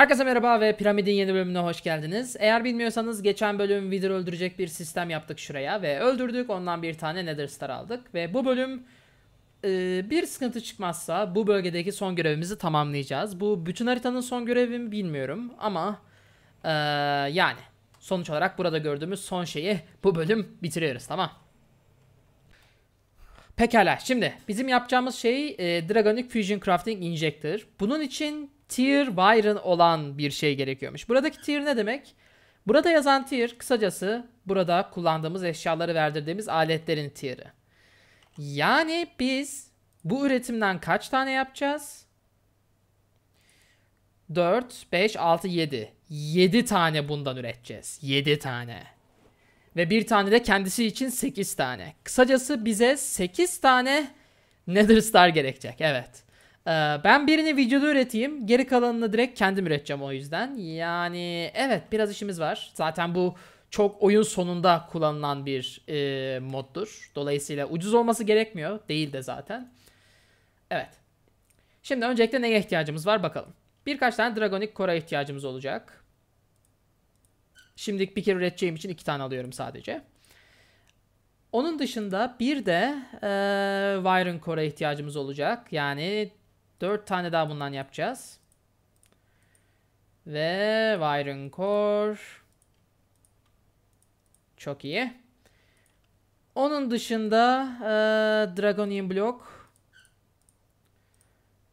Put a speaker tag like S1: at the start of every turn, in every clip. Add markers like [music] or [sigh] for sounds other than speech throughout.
S1: Herkese merhaba ve Piramid'in yeni bölümüne hoş geldiniz. Eğer bilmiyorsanız geçen bölüm Wither öldürecek bir sistem yaptık şuraya ve öldürdük ondan bir tane Nether Star aldık. Ve bu bölüm e, bir sıkıntı çıkmazsa bu bölgedeki son görevimizi tamamlayacağız. Bu bütün haritanın son görevi mi bilmiyorum ama e, yani sonuç olarak burada gördüğümüz son şeyi bu bölüm bitiriyoruz tamam. Pekala şimdi bizim yapacağımız şey e, Dragonic Fusion Crafting Injector. Bunun için tier Byron olan bir şey gerekiyormuş. Buradaki tier ne demek? Burada yazan tier kısacası burada kullandığımız eşyaları verdirdiğimiz aletlerin tier'i. Yani biz bu üretimden kaç tane yapacağız? 4, 5, 6, 7. 7 tane bundan üreteceğiz. 7 tane. Ve bir tane de kendisi için 8 tane. Kısacası bize 8 tane Nether Star gerekecek. Evet. Ee, ben birini videoda üreteyim. Geri kalanını direkt kendim üreteceğim o yüzden. Yani evet biraz işimiz var. Zaten bu çok oyun sonunda kullanılan bir e, moddur. Dolayısıyla ucuz olması gerekmiyor. Değil de zaten. Evet. Şimdi öncelikle neye ihtiyacımız var bakalım. Birkaç tane Dragonic Core'a ihtiyacımız olacak. Şimdilik bir kere üreteceğim için iki tane alıyorum sadece. Onun dışında bir de e, Viren Core'a ihtiyacımız olacak. Yani 4 tane daha bundan yapacağız. Ve wiring core. Çok iyi. Onun dışında e, Dragonian Block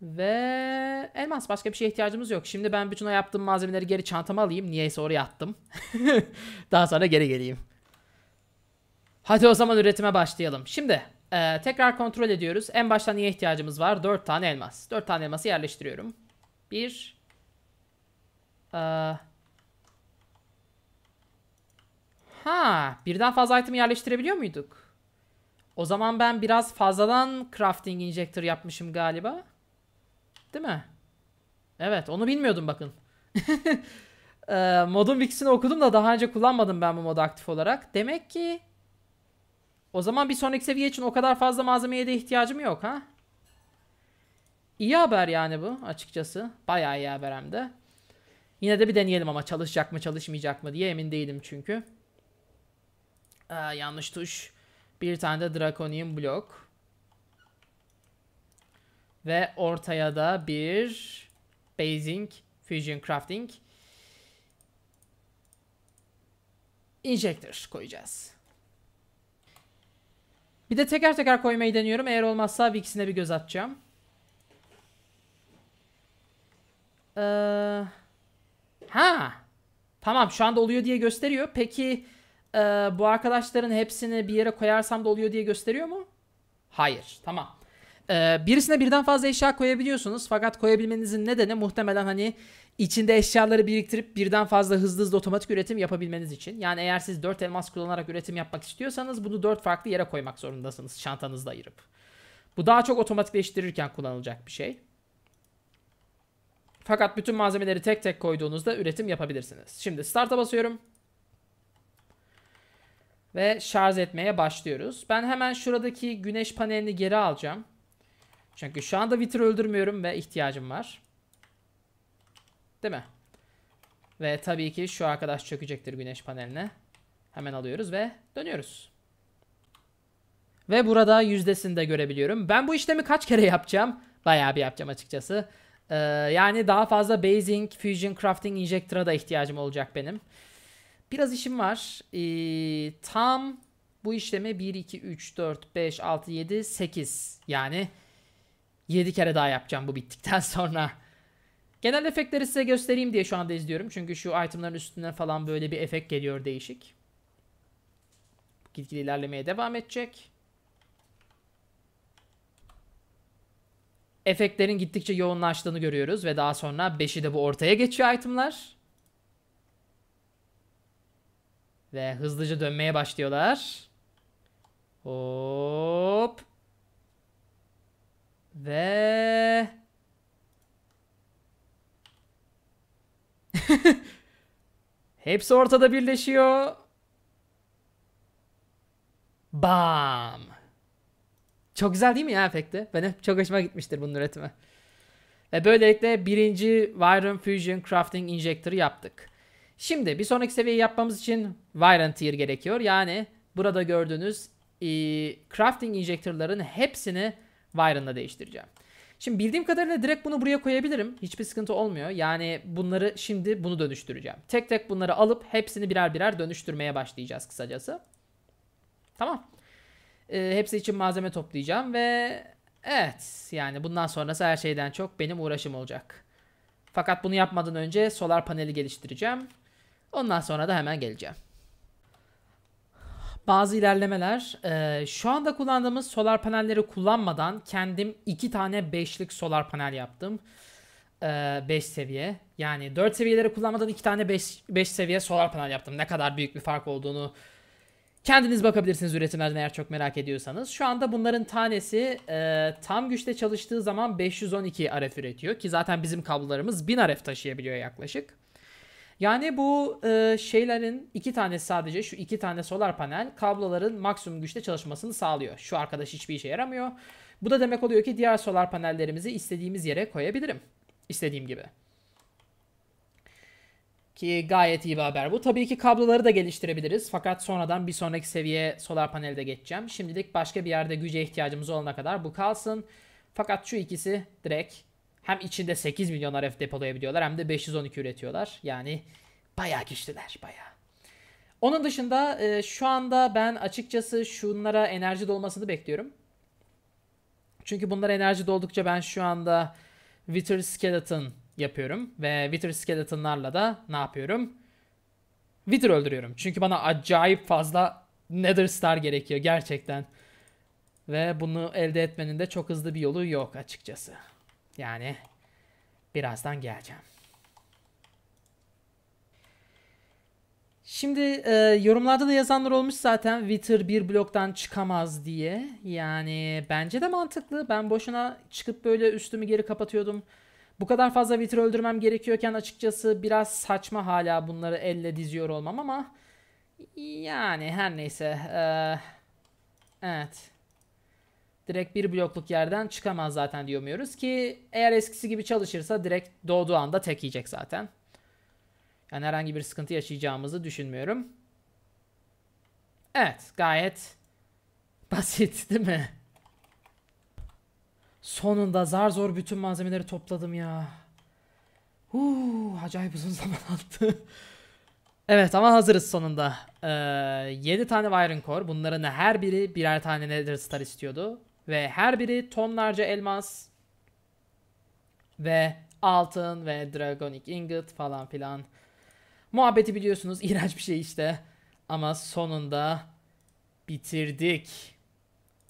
S1: ve elmas. Başka bir şeye ihtiyacımız yok. Şimdi ben bütün o yaptığım malzemeleri geri çantama alayım. Niyeyse oraya attım. [laughs] Daha sonra geri geleyim. Hadi o zaman üretime başlayalım. Şimdi ee, tekrar kontrol ediyoruz. En başta niye ihtiyacımız var? 4 tane elmas. 4 tane elması yerleştiriyorum. 1 ee, Ha, birden fazla item yerleştirebiliyor muyduk? O zaman ben biraz fazladan crafting injector yapmışım galiba. Değil mi? Evet, onu bilmiyordum bakın. [laughs] ee, modun wikisini okudum da daha önce kullanmadım ben bu modu aktif olarak. Demek ki o zaman bir sonraki seviye için o kadar fazla malzemeye de ihtiyacım yok ha. İyi haber yani bu açıkçası. Bayağı iyi haber hem de. Yine de bir deneyelim ama çalışacak mı çalışmayacak mı diye emin değilim çünkü. Ee, yanlış tuş. Bir tane de Draconian blok. Ve ortaya da bir Basing Fusion Crafting Injector koyacağız. Bir de teker teker koymayı deniyorum. Eğer olmazsa bir ikisine bir göz atacağım. Ee, ha. Tamam şu anda oluyor diye gösteriyor. Peki e, bu arkadaşların hepsini bir yere koyarsam da oluyor diye gösteriyor mu? Hayır. Tamam. Ee, birisine birden fazla eşya koyabiliyorsunuz fakat koyabilmenizin nedeni muhtemelen hani içinde eşyaları biriktirip birden fazla hızlı hızlı otomatik üretim yapabilmeniz için. Yani eğer siz 4 elmas kullanarak üretim yapmak istiyorsanız bunu 4 farklı yere koymak zorundasınız çantanızda ayırıp. Bu daha çok otomatikleştirirken kullanılacak bir şey. Fakat bütün malzemeleri tek tek koyduğunuzda üretim yapabilirsiniz. Şimdi start'a basıyorum. Ve şarj etmeye başlıyoruz. Ben hemen şuradaki güneş panelini geri alacağım. Çünkü şu anda Wither'ı öldürmüyorum ve ihtiyacım var. Değil mi? Ve tabii ki şu arkadaş çökecektir güneş paneline. Hemen alıyoruz ve dönüyoruz. Ve burada yüzdesini de görebiliyorum. Ben bu işlemi kaç kere yapacağım? Bayağı bir yapacağım açıkçası. Ee, yani daha fazla Basing, Fusion, Crafting, Injector'a da ihtiyacım olacak benim. Biraz işim var. Ee, tam bu işlemi 1, 2, 3, 4, 5, 6, 7, 8. Yani 7 kere daha yapacağım bu bittikten [laughs] sonra. Genel efektleri size göstereyim diye şu anda izliyorum. Çünkü şu itemların üstüne falan böyle bir efekt geliyor değişik. Gitgide ilerlemeye devam edecek. Efektlerin gittikçe yoğunlaştığını görüyoruz ve daha sonra 5'i de bu ortaya geçiyor itemlar. Ve hızlıca dönmeye başlıyorlar. Hop. Ve... [laughs] Hepsi ortada birleşiyor. Bam. Çok güzel değil mi ya efekti? Benim çok hoşuma gitmiştir bunun üretimi. Ve böylelikle birinci Viron Fusion Crafting Injector'ı yaptık. Şimdi bir sonraki seviyeyi yapmamız için Viron Tier gerekiyor. Yani burada gördüğünüz e, crafting injector'ların hepsini Byron'la değiştireceğim. Şimdi bildiğim kadarıyla direkt bunu buraya koyabilirim. Hiçbir sıkıntı olmuyor. Yani bunları şimdi bunu dönüştüreceğim. Tek tek bunları alıp hepsini birer birer dönüştürmeye başlayacağız kısacası. Tamam. E, hepsi için malzeme toplayacağım ve evet yani bundan sonrası her şeyden çok benim uğraşım olacak. Fakat bunu yapmadan önce solar paneli geliştireceğim. Ondan sonra da hemen geleceğim bazı ilerlemeler. şu anda kullandığımız solar panelleri kullanmadan kendim 2 tane 5'lik solar panel yaptım. 5 seviye. Yani 4 seviyeleri kullanmadan 2 tane 5 seviye solar panel yaptım. Ne kadar büyük bir fark olduğunu kendiniz bakabilirsiniz üretimlerden eğer çok merak ediyorsanız. Şu anda bunların tanesi tam güçte çalıştığı zaman 512 RF üretiyor. Ki zaten bizim kablolarımız 1000 RF taşıyabiliyor yaklaşık. Yani bu e, şeylerin iki tanesi sadece şu iki tane solar panel kabloların maksimum güçte çalışmasını sağlıyor. Şu arkadaş hiçbir işe yaramıyor. Bu da demek oluyor ki diğer solar panellerimizi istediğimiz yere koyabilirim. İstediğim gibi. Ki gayet iyi bir haber bu. Tabii ki kabloları da geliştirebiliriz. Fakat sonradan bir sonraki seviye solar panelde geçeceğim. Şimdilik başka bir yerde güce ihtiyacımız olana kadar bu kalsın. Fakat şu ikisi direkt hem içinde 8 milyon RF depolayabiliyorlar hem de 512 üretiyorlar. Yani bayağı güçlüler bayağı. Onun dışında e, şu anda ben açıkçası şunlara enerji dolmasını bekliyorum. Çünkü bunlar enerji doldukça ben şu anda Wither Skeleton yapıyorum. Ve Wither Skeleton'larla da ne yapıyorum? Wither öldürüyorum. Çünkü bana acayip fazla Nether Star gerekiyor gerçekten. Ve bunu elde etmenin de çok hızlı bir yolu yok açıkçası. Yani birazdan geleceğim. Şimdi e, yorumlarda da yazanlar olmuş zaten Twitter bir bloktan çıkamaz diye. Yani bence de mantıklı. Ben boşuna çıkıp böyle üstümü geri kapatıyordum. Bu kadar fazla Twitter öldürmem gerekiyorken açıkçası biraz saçma hala bunları elle diziyor olmam ama yani her neyse. E, evet direkt bir blokluk yerden çıkamaz zaten diyemiyoruz ki eğer eskisi gibi çalışırsa direkt doğduğu anda tek yiyecek zaten. Yani herhangi bir sıkıntı yaşayacağımızı düşünmüyorum. Evet gayet basit [laughs] değil mi? Sonunda zar zor bütün malzemeleri topladım ya. Huu, acayip uzun [laughs] zaman aldı. evet ama hazırız sonunda. Ee, 7 tane Iron Core. Bunların her biri birer tane Nether Star istiyordu ve her biri tonlarca elmas ve altın ve dragonic ingot falan filan. Muhabbeti biliyorsunuz iğrenç bir şey işte. Ama sonunda bitirdik.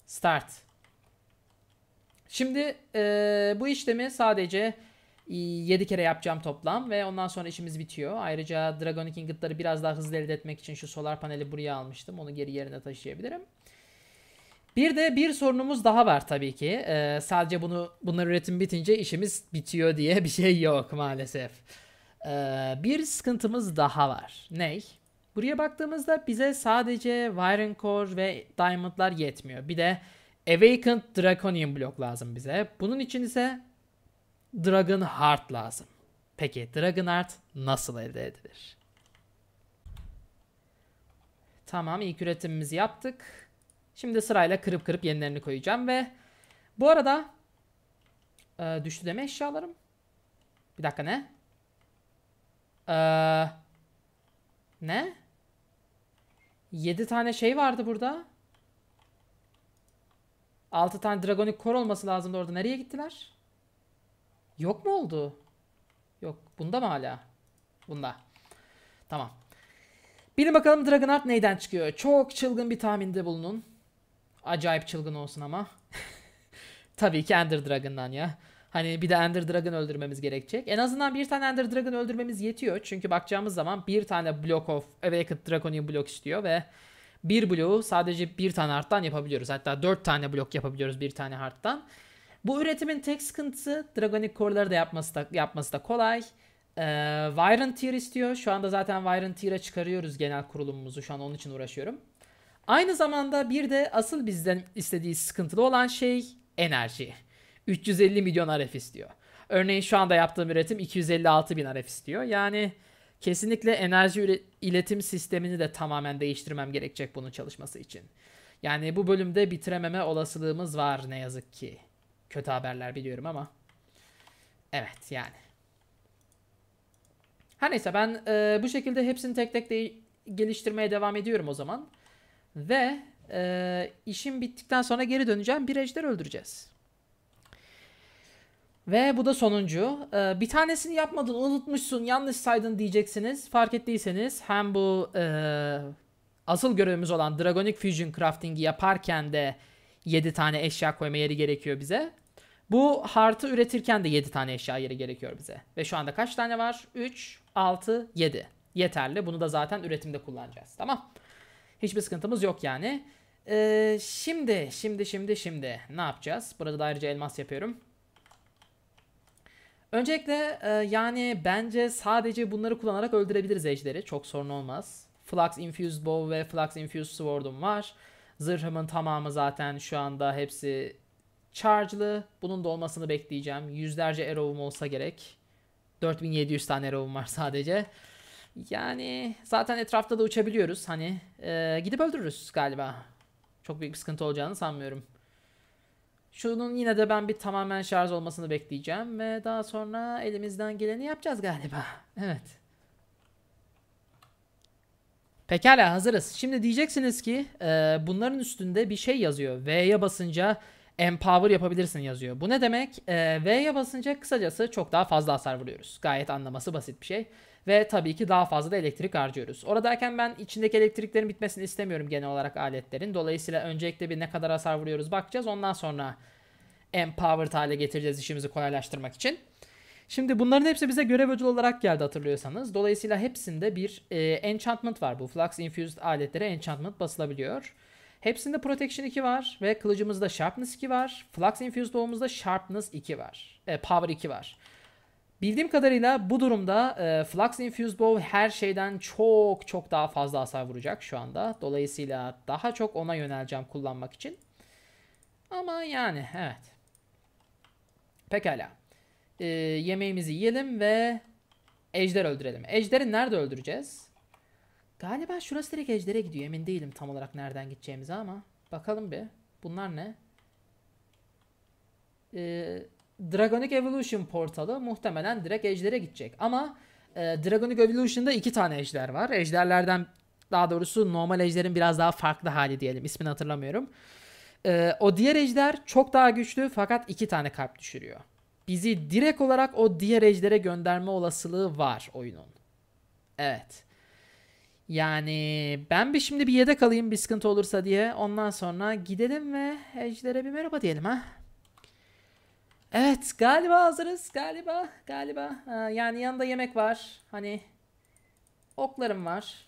S1: Start. Şimdi e, bu işlemi sadece 7 e, kere yapacağım toplam ve ondan sonra işimiz bitiyor. Ayrıca Dragonic Ingot'ları biraz daha hızlı elde etmek için şu solar paneli buraya almıştım. Onu geri yerine taşıyabilirim. Bir de bir sorunumuz daha var tabii ki. Ee, sadece bunu bunlar üretim bitince işimiz bitiyor diye bir şey yok maalesef. Ee, bir sıkıntımız daha var. Ney? Buraya baktığımızda bize sadece Viren Core ve Diamond'lar yetmiyor. Bir de Awakened Draconian blok lazım bize. Bunun için ise Dragon Heart lazım. Peki Dragon Heart nasıl elde edilir? Tamam ilk üretimimizi yaptık. Şimdi sırayla kırıp kırıp yenilerini koyacağım ve bu arada e, düştü deme eşyalarım. Bir dakika ne? Ee, ne? 7 tane şey vardı burada. 6 tane Dragonic kor olması lazımdı orada. Nereye gittiler? Yok mu oldu? Yok. Bunda mı hala? Bunda. Tamam. Bilin bakalım Dragonheart neyden çıkıyor? Çok çılgın bir tahminde bulunun acayip çılgın olsun ama. [laughs] Tabii ki Ender Dragon'dan ya. Hani bir de Ender Dragon öldürmemiz gerekecek. En azından bir tane Ender Dragon öldürmemiz yetiyor. Çünkü bakacağımız zaman bir tane Block of Awakened Draconian Block istiyor ve bir bloğu sadece bir tane Harttan yapabiliyoruz. Hatta dört tane blok yapabiliyoruz bir tane Harttan. Bu üretimin tek sıkıntısı Dragonic Core'ları da yapması da, yapması da kolay. Ee, Viren Tier istiyor. Şu anda zaten Viren Tier'e çıkarıyoruz genel kurulumumuzu. Şu an onun için uğraşıyorum. Aynı zamanda bir de asıl bizden istediği sıkıntılı olan şey enerji. 350 milyon RF istiyor. Örneğin şu anda yaptığım üretim 256 bin RF istiyor. Yani kesinlikle enerji iletim sistemini de tamamen değiştirmem gerekecek bunun çalışması için. Yani bu bölümde bitirememe olasılığımız var ne yazık ki. Kötü haberler biliyorum ama. Evet yani. Her neyse ben e, bu şekilde hepsini tek tek de geliştirmeye devam ediyorum o zaman. Ve e, işim bittikten sonra geri döneceğim. Bir ejder öldüreceğiz. Ve bu da sonuncu. Ee, bir tanesini yapmadın, unutmuşsun, yanlış saydın diyeceksiniz. Fark ettiyseniz hem bu e, asıl görevimiz olan Dragonic Fusion Crafting'i yaparken de 7 tane eşya koyma yeri gerekiyor bize. Bu hartı üretirken de 7 tane eşya yeri gerekiyor bize. Ve şu anda kaç tane var? 3, 6, 7. Yeterli. Bunu da zaten üretimde kullanacağız. Tamam. Hiçbir sıkıntımız yok yani. Ee, şimdi, şimdi, şimdi, şimdi ne yapacağız? Burada da ayrıca elmas yapıyorum. Öncelikle e, yani bence sadece bunları kullanarak öldürebiliriz ejderi. Çok sorun olmaz. Flux Infused Bow ve Flux Infused Sword'um var. Zırhımın tamamı zaten şu anda hepsi charge'lı. Bunun da olmasını bekleyeceğim. Yüzlerce arrow'um olsa gerek. 4700 tane arrow'um var sadece. Yani zaten etrafta da uçabiliyoruz. Hani e, gidip öldürürüz galiba. Çok büyük bir sıkıntı olacağını sanmıyorum. Şunun yine de ben bir tamamen şarj olmasını bekleyeceğim ve daha sonra elimizden geleni yapacağız galiba. [laughs] Evet. Pekala hazırız. Şimdi diyeceksiniz ki e, bunların üstünde bir şey yazıyor. V'ye basınca empower yapabilirsin yazıyor. Bu ne demek? E, V'ye basınca kısacası çok daha fazla hasar vuruyoruz. Gayet anlaması basit bir şey. Ve tabii ki daha fazla da elektrik harcıyoruz. Oradayken ben içindeki elektriklerin bitmesini istemiyorum genel olarak aletlerin. Dolayısıyla öncelikle bir ne kadar hasar vuruyoruz bakacağız. Ondan sonra empowered hale getireceğiz işimizi kolaylaştırmak için. Şimdi bunların hepsi bize görev ödül olarak geldi hatırlıyorsanız. Dolayısıyla hepsinde bir e, enchantment var. Bu Flux Infused aletlere enchantment basılabiliyor. Hepsinde Protection 2 var ve kılıcımızda Sharpness 2 var. Flux Infused bowumuzda Sharpness 2 var. E, Power 2 var. Bildiğim kadarıyla bu durumda e, Flux Infused Bow her şeyden çok çok daha fazla hasar vuracak şu anda. Dolayısıyla daha çok ona yöneleceğim kullanmak için. Ama yani evet. Pekala. E, yemeğimizi yiyelim ve Ejder öldürelim. Ejder'i nerede öldüreceğiz? Galiba şurası direkt ejdere gidiyor. Emin değilim tam olarak nereden gideceğimize ama. Bakalım bir. Bunlar ne? Ee, Dragonic Evolution portalı muhtemelen direkt ejdere gidecek. Ama e, Dragonic Evolution'da iki tane ejder var. Ejderlerden daha doğrusu normal ejderin biraz daha farklı hali diyelim. İsmini hatırlamıyorum. Ee, o diğer ejder çok daha güçlü fakat iki tane kalp düşürüyor. Bizi direkt olarak o diğer ejdere gönderme olasılığı var oyunun. Evet. Yani ben bir şimdi bir yedek alayım bir sıkıntı olursa diye. Ondan sonra gidelim ve Ejder'e bir merhaba diyelim ha. Evet galiba hazırız galiba galiba. yani yanında yemek var. Hani oklarım var.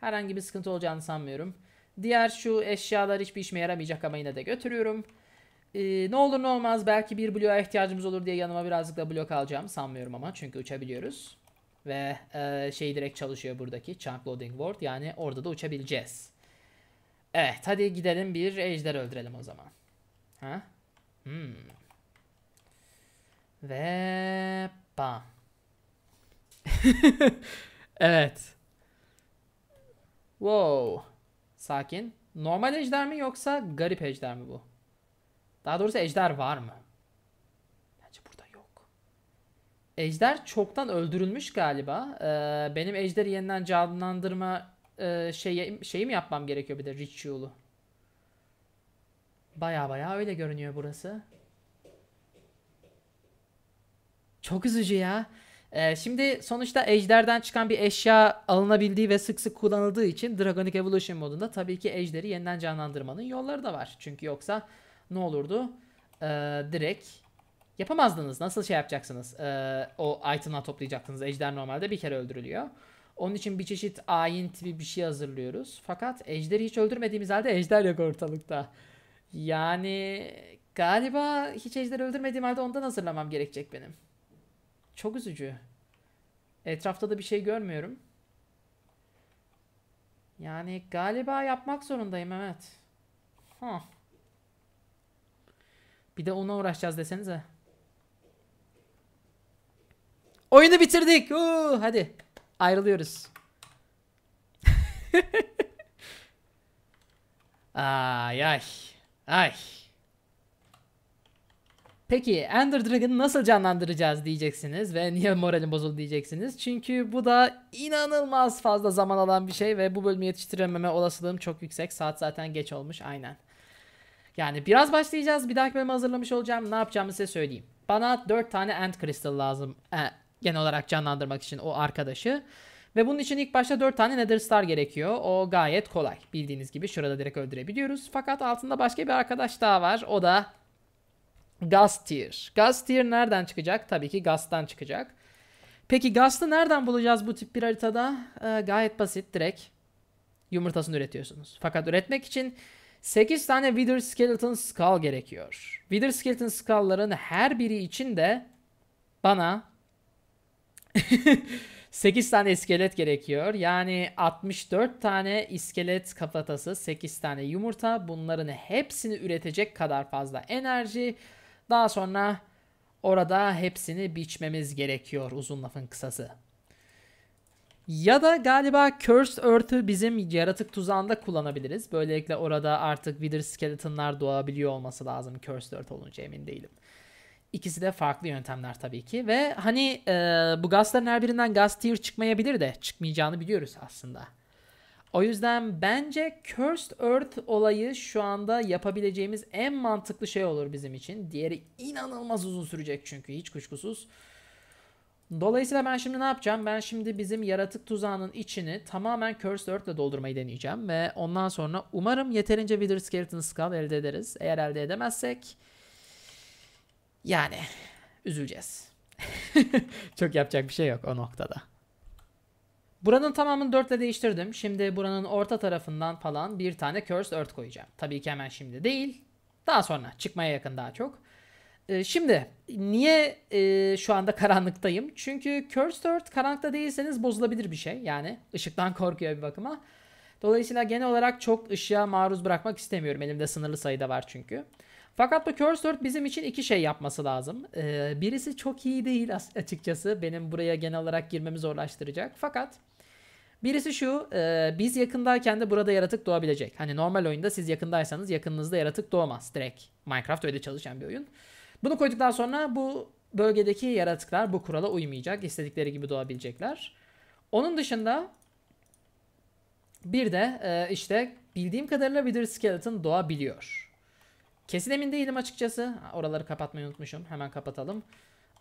S1: Herhangi bir sıkıntı olacağını sanmıyorum. Diğer şu eşyalar hiçbir işime yaramayacak ama yine de götürüyorum. Ee, ne olur ne olmaz belki bir bloğa ihtiyacımız olur diye yanıma birazcık da blok alacağım. Sanmıyorum ama çünkü uçabiliyoruz ve e, şey direkt çalışıyor buradaki chunk loading ward yani orada da uçabileceğiz. Evet hadi gidelim bir ejder öldürelim o zaman. Ha? Hmm. Ve pa. [laughs] evet. Wow. Sakin. Normal ejder mi yoksa garip ejder mi bu? Daha doğrusu ejder var mı? Ejder çoktan öldürülmüş galiba. Ee, benim Ejder'i yeniden canlandırma e, şeyi, şeyi mi yapmam gerekiyor bir de Ritual'u? Baya baya öyle görünüyor burası. Çok üzücü ya. Ee, şimdi sonuçta ejderden çıkan bir eşya alınabildiği ve sık sık kullanıldığı için Dragonic Evolution modunda tabii ki ejderi yeniden canlandırmanın yolları da var. Çünkü yoksa ne olurdu? Ee, direkt Yapamazdınız. Nasıl şey yapacaksınız? Ee, o item'lar toplayacaktınız. Ejder normalde bir kere öldürülüyor. Onun için bir çeşit ayin tipi bir şey hazırlıyoruz. Fakat ejderi hiç öldürmediğimiz halde ejder yok ortalıkta. Yani galiba hiç ejder öldürmediğim halde ondan hazırlamam gerekecek benim. Çok üzücü. Etrafta da bir şey görmüyorum. Yani galiba yapmak zorundayım evet. Huh. Bir de ona uğraşacağız desenize. Oyunu bitirdik. Oo, hadi. Ayrılıyoruz. [laughs] ay ay. Ay. Peki Ender Dragon'ı nasıl canlandıracağız diyeceksiniz ve niye moralim bozuldu diyeceksiniz. Çünkü bu da inanılmaz fazla zaman alan bir şey ve bu bölümü yetiştirememe olasılığım çok yüksek. Saat zaten geç olmuş aynen. Yani biraz başlayacağız. Bir dahaki bölümü hazırlamış olacağım. Ne yapacağımı size söyleyeyim. Bana 4 tane End Crystal lazım. E, genel olarak canlandırmak için o arkadaşı. Ve bunun için ilk başta 4 tane Nether Star gerekiyor. O gayet kolay. Bildiğiniz gibi şurada direkt öldürebiliyoruz. Fakat altında başka bir arkadaş daha var. O da Gastier. Gastier nereden çıkacak? Tabii ki Gast'tan çıkacak. Peki Gast'ı nereden bulacağız bu tip bir haritada? Ee, gayet basit. Direkt yumurtasını üretiyorsunuz. Fakat üretmek için 8 tane Wither Skeleton Skull gerekiyor. Wither Skeleton Skull'ların her biri için de bana 8 [laughs] tane iskelet gerekiyor. Yani 64 tane iskelet kafatası, 8 tane yumurta. Bunların hepsini üretecek kadar fazla enerji. Daha sonra orada hepsini biçmemiz gerekiyor uzun lafın kısası. Ya da galiba Cursed Earth'ı bizim yaratık tuzağında kullanabiliriz. Böylelikle orada artık Wither Skeleton'lar doğabiliyor olması lazım Cursed Earth olunca emin değilim. İkisi de farklı yöntemler tabii ki ve hani e, bu gazların her birinden gaz tier çıkmayabilir de çıkmayacağını biliyoruz aslında. O yüzden bence Cursed Earth olayı şu anda yapabileceğimiz en mantıklı şey olur bizim için. Diğeri inanılmaz uzun sürecek çünkü hiç kuşkusuz. Dolayısıyla ben şimdi ne yapacağım? Ben şimdi bizim yaratık tuzağının içini tamamen Cursed Earth ile doldurmayı deneyeceğim. Ve ondan sonra umarım yeterince Wither Skeleton Skull elde ederiz. Eğer elde edemezsek yani üzüleceğiz. [laughs] Çok yapacak bir şey yok o noktada. Buranın tamamını dörtle değiştirdim. Şimdi buranın orta tarafından falan bir tane Cursed Earth koyacağım. Tabii ki hemen şimdi değil. Daha sonra çıkmaya yakın daha çok. Ee, şimdi niye e, şu anda karanlıktayım? Çünkü Cursed Earth karanlıkta değilseniz bozulabilir bir şey. Yani ışıktan [laughs] korkuyor bir bakıma. Dolayısıyla genel olarak çok ışığa maruz bırakmak istemiyorum. Elimde sınırlı sayıda var çünkü. Çünkü. Fakat bu Curse 4 bizim için iki şey yapması lazım. Ee, birisi çok iyi değil açıkçası. Benim buraya genel olarak girmemi zorlaştıracak. Fakat birisi şu. E, biz yakındayken de burada yaratık doğabilecek. Hani normal oyunda siz yakındaysanız yakınınızda yaratık doğmaz direkt. Minecraft öyle çalışan bir oyun. Bunu koyduktan sonra bu bölgedeki yaratıklar bu kurala uymayacak. İstedikleri gibi doğabilecekler. Onun dışında bir de e, işte bildiğim kadarıyla Wither Skeleton doğabiliyor. Kesin emin değilim açıkçası. Oraları kapatmayı unutmuşum. Hemen kapatalım.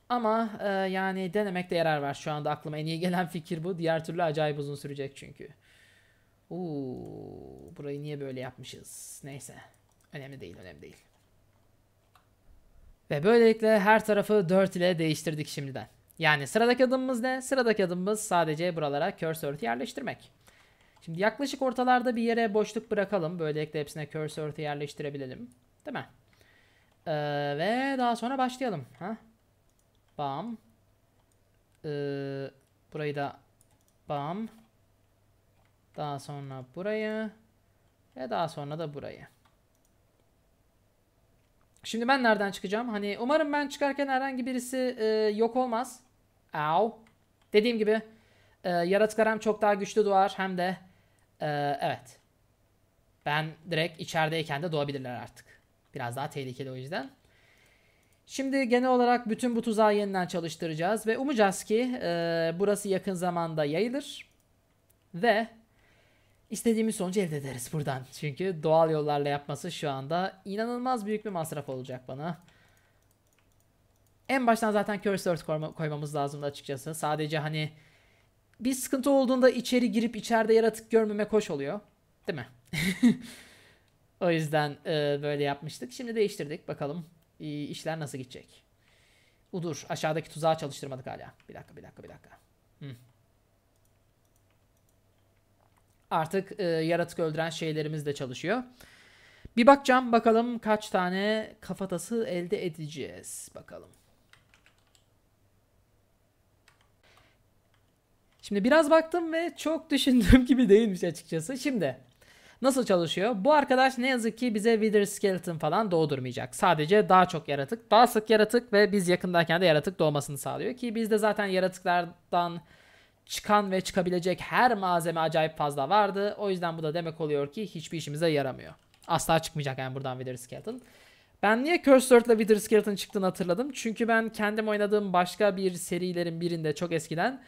S1: Ama e, yani denemekte yarar var. Şu anda aklıma en iyi gelen fikir bu. Diğer türlü acayip uzun sürecek çünkü. Uuu burayı niye böyle yapmışız? Neyse. Önemli değil, önemli değil. Ve böylelikle her tarafı 4 ile değiştirdik şimdiden. Yani sıradaki adımımız ne? Sıradaki adımımız sadece buralara cursor yerleştirmek. Şimdi yaklaşık ortalarda bir yere boşluk bırakalım. Böylelikle hepsine cursor yerleştirebilelim. Değil mi? Ee, ve daha sonra başlayalım. Ha? Bam. Ee, burayı da bam. Daha sonra burayı. Ve daha sonra da burayı. Şimdi ben nereden çıkacağım? Hani umarım ben çıkarken herhangi birisi e, yok olmaz. Au. Dediğim gibi e, yaratıklar çok daha güçlü doğar hem de e, evet. Ben direkt içerideyken de doğabilirler artık. Biraz daha tehlikeli o yüzden. Şimdi genel olarak bütün bu tuzağı yeniden çalıştıracağız ve umacağız ki e, burası yakın zamanda yayılır ve istediğimiz sonucu elde ederiz buradan. Çünkü doğal yollarla yapması şu anda inanılmaz büyük bir masraf olacak bana. En baştan zaten Curse Earth koymamız lazımdı açıkçası. Sadece hani bir sıkıntı olduğunda içeri girip içeride yaratık görmeme koş oluyor. Değil mi? [laughs] O yüzden e, böyle yapmıştık. Şimdi değiştirdik. Bakalım e, işler nasıl gidecek. Udur. Aşağıdaki tuzağı çalıştırmadık hala. Bir dakika, bir dakika, bir dakika. Hı. Artık e, yaratık öldüren şeylerimiz de çalışıyor. Bir bakacağım bakalım kaç tane kafatası elde edeceğiz. Bakalım. Şimdi biraz baktım ve çok düşündüğüm [laughs] gibi değilmiş açıkçası. Şimdi Nasıl çalışıyor? Bu arkadaş ne yazık ki bize Wither Skeleton falan doğdurmayacak. Sadece daha çok yaratık, daha sık yaratık ve biz yakındayken de yaratık doğmasını sağlıyor. Ki bizde zaten yaratıklardan çıkan ve çıkabilecek her malzeme acayip fazla vardı. O yüzden bu da demek oluyor ki hiçbir işimize yaramıyor. Asla çıkmayacak yani buradan Wither Skeleton. Ben niye Curse ile Wither Skeleton çıktığını hatırladım. Çünkü ben kendim oynadığım başka bir serilerin birinde çok eskiden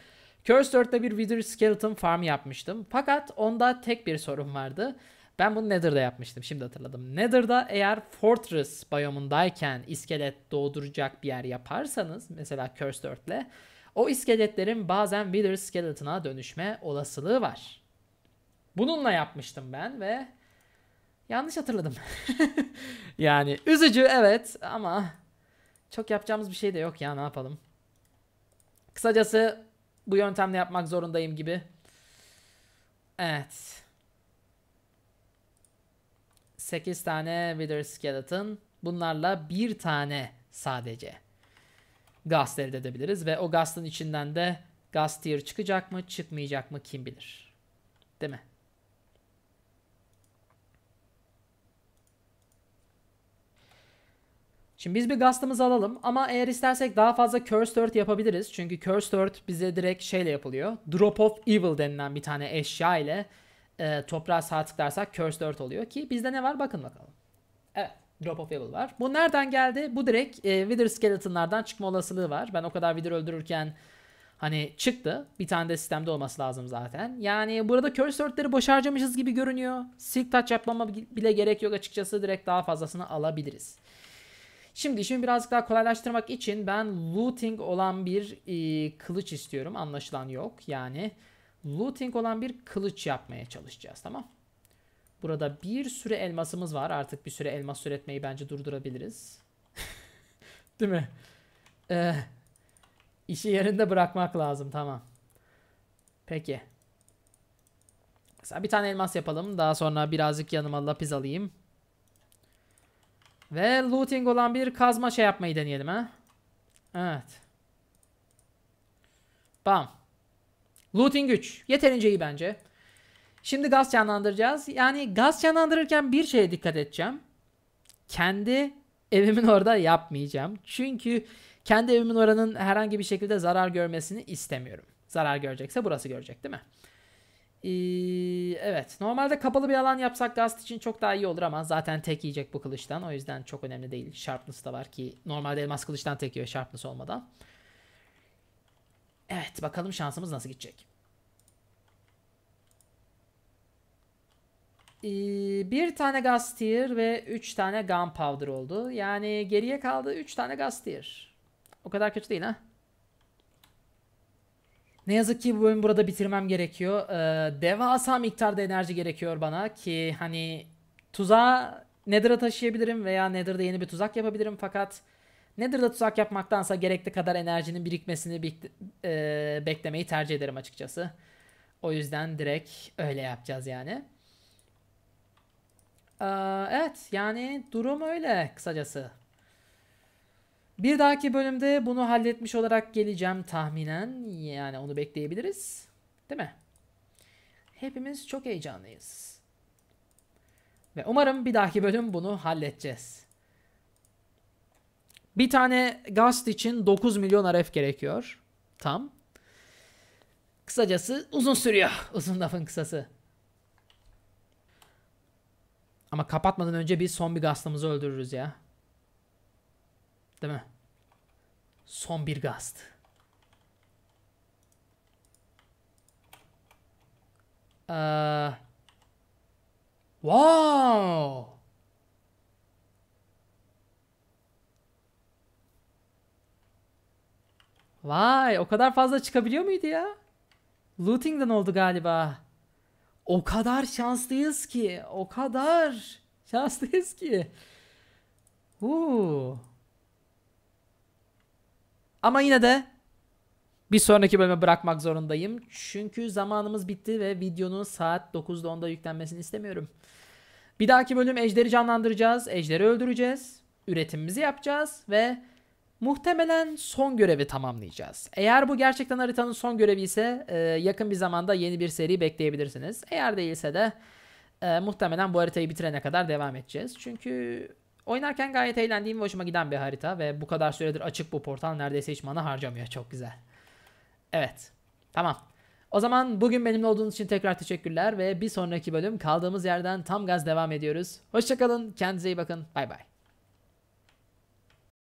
S1: Cursor'da bir Wither Skeleton farm yapmıştım. Fakat onda tek bir sorun vardı. Ben bunu Nether'da yapmıştım. Şimdi hatırladım. Nether'da eğer Fortress biyomundayken iskelet doğduracak bir yer yaparsanız mesela Curse 4 ile o iskeletlerin bazen Wither Skeleton'a dönüşme olasılığı var. Bununla yapmıştım ben ve yanlış hatırladım. [laughs] yani üzücü evet ama çok yapacağımız bir şey de yok ya ne yapalım. Kısacası bu yöntemle yapmak zorundayım gibi. Evet. 8 tane Wither Skeleton. Bunlarla bir tane sadece Gast elde edebiliriz. Ve o Gast'ın içinden de Gast Tier çıkacak mı çıkmayacak mı kim bilir. Değil mi? Şimdi biz bir gastımızı alalım ama eğer istersek daha fazla Curse 4 yapabiliriz. Çünkü Curse 4 bize direkt şeyle yapılıyor. Drop of Evil denilen bir tane eşya ile e, toprağa sağ tıklarsak Curse 4 oluyor ki bizde ne var bakın bakalım. Evet Drop of Evil var. Bu nereden geldi? Bu direkt e, Wither Skeleton'lardan çıkma olasılığı var. Ben o kadar Wither öldürürken hani çıktı. Bir tane de sistemde olması lazım zaten. Yani burada Curse 4'leri boş harcamışız gibi görünüyor. Silk Touch yapmama bile gerek yok açıkçası. Direkt daha fazlasını alabiliriz. Şimdi işimi birazcık daha kolaylaştırmak için ben looting olan bir e, kılıç istiyorum. Anlaşılan yok. Yani looting olan bir kılıç yapmaya çalışacağız. Tamam. Burada bir sürü elmasımız var. Artık bir sürü elmas üretmeyi bence durdurabiliriz. [laughs] Değil mi? Ee, işi yerinde bırakmak lazım. Tamam. Peki. Mesela bir tane elmas yapalım. Daha sonra birazcık yanıma lapis alayım. Ve looting olan bir kazma şey yapmayı deneyelim ha. Evet. Bam. Looting güç. Yeterince iyi bence. Şimdi gaz canlandıracağız. Yani gaz canlandırırken bir şeye dikkat edeceğim. Kendi evimin orada yapmayacağım. Çünkü kendi evimin oranın herhangi bir şekilde zarar görmesini istemiyorum. Zarar görecekse burası görecek değil mi? Ee, evet. Normalde kapalı bir alan yapsak Gast için çok daha iyi olur ama zaten tek yiyecek bu kılıçtan. O yüzden çok önemli değil. Sharpness da var ki normalde elmas kılıçtan tek yiyor Sharpness olmadan. Evet bakalım şansımız nasıl gidecek. Ee, bir tane Gas ve üç tane Gunpowder oldu. Yani geriye kaldı üç tane Gas O kadar kötü değil ha. Ne yazık ki bu bölümü burada bitirmem gerekiyor. Ee, devasa miktarda enerji gerekiyor bana ki hani tuzağa Nether'a taşıyabilirim veya Nether'da yeni bir tuzak yapabilirim fakat Nether'da tuzak yapmaktansa gerekli kadar enerjinin birikmesini bik- e- beklemeyi tercih ederim açıkçası. O yüzden direkt öyle yapacağız yani. Ee, evet yani durum öyle kısacası. Bir dahaki bölümde bunu halletmiş olarak geleceğim tahminen. Yani onu bekleyebiliriz. Değil mi? Hepimiz çok heyecanlıyız. Ve umarım bir dahaki bölüm bunu halledeceğiz. Bir tane Gast için 9 milyon RF gerekiyor. Tam. Kısacası uzun sürüyor. [laughs] Uzun lafın kısası. Ama kapatmadan önce bir son bir Gast'ımızı öldürürüz ya. Değil mi? Son bir gast. Ee, wow. Vay o kadar fazla çıkabiliyor muydu ya? Looting'den oldu galiba. O kadar şanslıyız ki. O kadar şanslıyız ki. Uuu. Ama yine de bir sonraki bölüme bırakmak zorundayım. Çünkü zamanımız bitti ve videonun saat 9'da 10'da yüklenmesini istemiyorum. Bir dahaki bölüm ejderi canlandıracağız, ejderi öldüreceğiz, üretimimizi yapacağız ve muhtemelen son görevi tamamlayacağız. Eğer bu gerçekten haritanın son görevi ise e, yakın bir zamanda yeni bir seri bekleyebilirsiniz. Eğer değilse de e, muhtemelen bu haritayı bitirene kadar devam edeceğiz. Çünkü Oynarken gayet eğlendiğim ve hoşuma giden bir harita ve bu kadar süredir açık bu portal neredeyse hiç mana harcamıyor. Çok güzel. Evet. Tamam. O zaman bugün benimle olduğunuz için tekrar teşekkürler ve bir sonraki bölüm kaldığımız yerden tam gaz devam ediyoruz. Hoşçakalın, kendinize iyi bakın, bay bay.